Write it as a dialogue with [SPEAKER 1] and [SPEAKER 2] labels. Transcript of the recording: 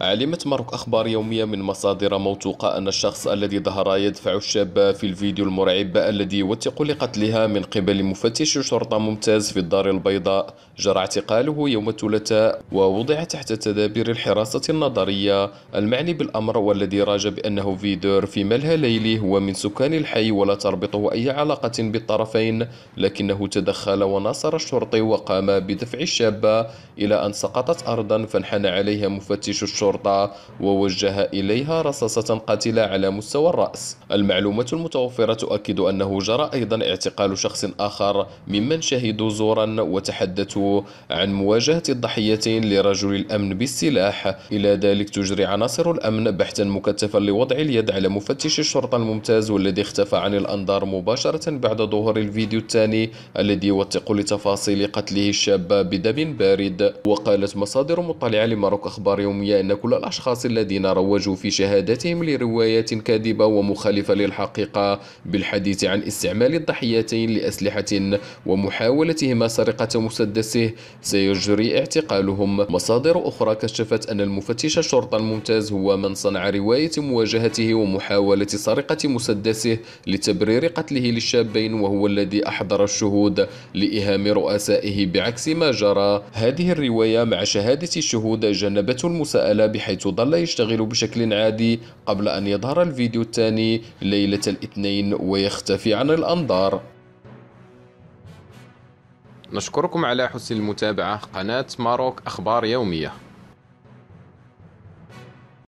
[SPEAKER 1] علمت ماروك أخبار يومية من مصادر موثوقة أن الشخص الذي ظهر يدفع الشاب في الفيديو المرعب الذي يوثق لقتلها من قبل مفتش شرطة ممتاز في الدار البيضاء جرى اعتقاله يوم الثلاثاء ووضع تحت تدابير الحراسة النظرية المعني بالأمر والذي راج بأنه فيدور في ملهى ليلي هو من سكان الحي ولا تربطه أي علاقة بالطرفين لكنه تدخل وناصر الشرطي وقام بدفع الشابة إلى أن سقطت أرضا فانحنى عليها مفتش الشرطة الشرطة ووجه إليها رصاصة قاتلة على مستوى الرأس المعلومات المتوفرة تؤكد أنه جرى أيضا اعتقال شخص آخر ممن شهدوا زورا وتحدثوا عن مواجهة الضحيتين لرجل الأمن بالسلاح إلى ذلك تجري عناصر الأمن بحثا مكثفا لوضع اليد على مفتش الشرطة الممتاز والذي اختفى عن الأنظار مباشرة بعد ظهور الفيديو الثاني الذي يوثق لتفاصيل قتله الشاب بدم بارد وقالت مصادر مطلعة لماروك أخبار يومية أن كل الأشخاص الذين روجوا في شهادتهم لروايات كاذبة ومخالفة للحقيقة بالحديث عن استعمال الضحيتين لأسلحة ومحاولتهما سرقة مسدسه سيجري اعتقالهم مصادر أخرى كشفت أن المفتش الشرطة الممتاز هو من صنع رواية مواجهته ومحاولة سرقة مسدسه لتبرير قتله للشابين وهو الذي أحضر الشهود لإهام رؤسائه بعكس ما جرى هذه الرواية مع شهادة الشهود جنبته المساءلة بحيث ظل يشتغل بشكل عادي قبل أن يظهر الفيديو الثاني ليلة الاثنين ويختفي عن الأنظار نشكركم على حسن المتابعة قناة ماروك أخبار يومية